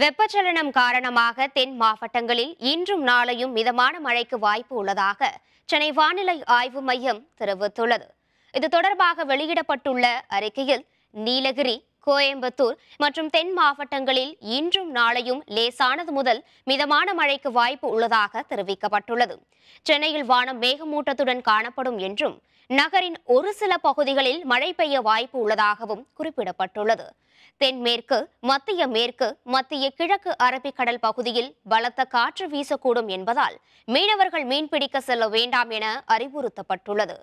வெப்பச்சலனம் காரணமாக தென் மாவட்டங்களில் இன்றும் நாளையும் மிதமான மழைக்கு வாய்ப்பு உள்ளதாக சென்னை வானிலை ஆய்வு மையம் தெரிவித்துள்ளது இது தொடர்பாக வெளியிடப்பட்டுள்ள அறிக்கையில் நீலகிரி கோயம்புத்தூர் மற்றும் தென் மாவட்டங்களில் இன்றும் நாளையும் லேசானது முதல் மிதமான மழைக்கு வாய்ப்பு உள்ளதாக தெரிவிக்கப்பட்டுள்ளது சென்னையில் வானம் மேகமூட்டத்துடன் காணப்படும் என்றும் நகரின் ஒரு சில பகுதிகளில் மழை பெய்ய வாய்ப்பு உள்ளதாகவும் குறிப்பிடப்பட்டுள்ளது தென்மேற்கு மத்திய மேற்கு மத்திய கிழக்கு அரபிக்கடல் பகுதியில் பலத்த காற்று வீசக்கூடும் என்பதால் மீனவர்கள் மீன்பிடிக்க செல்ல வேண்டாம் என அறிவுறுத்தப்பட்டுள்ளது